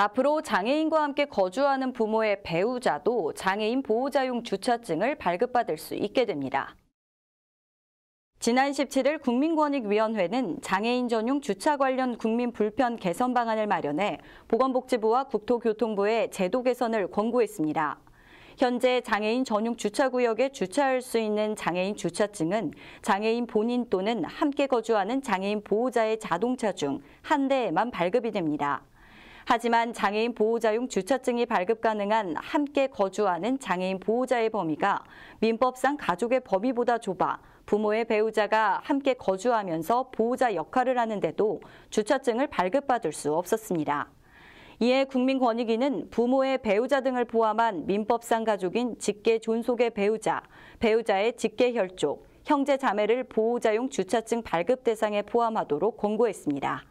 앞으로 장애인과 함께 거주하는 부모의 배우자도 장애인 보호자용 주차증을 발급받을 수 있게 됩니다. 지난 17일 국민권익위원회는 장애인 전용 주차 관련 국민 불편 개선 방안을 마련해 보건복지부와 국토교통부에 제도 개선을 권고했습니다. 현재 장애인 전용 주차구역에 주차할 수 있는 장애인 주차증은 장애인 본인 또는 함께 거주하는 장애인 보호자의 자동차 중 한 대에만 발급이 됩니다. 하지만 장애인 보호자용 주차증이 발급 가능한 함께 거주하는 장애인 보호자의 범위가 민법상 가족의 범위보다 좁아 부모의 배우자가 함께 거주하면서 보호자 역할을 하는데도 주차증을 발급받을 수 없었습니다. 이에 국민권익위는 부모의 배우자 등을 포함한 민법상 가족인 직계 존속의 배우자, 배우자의 직계 혈족, 형제 자매를 보호자용 주차증 발급 대상에 포함하도록 권고했습니다.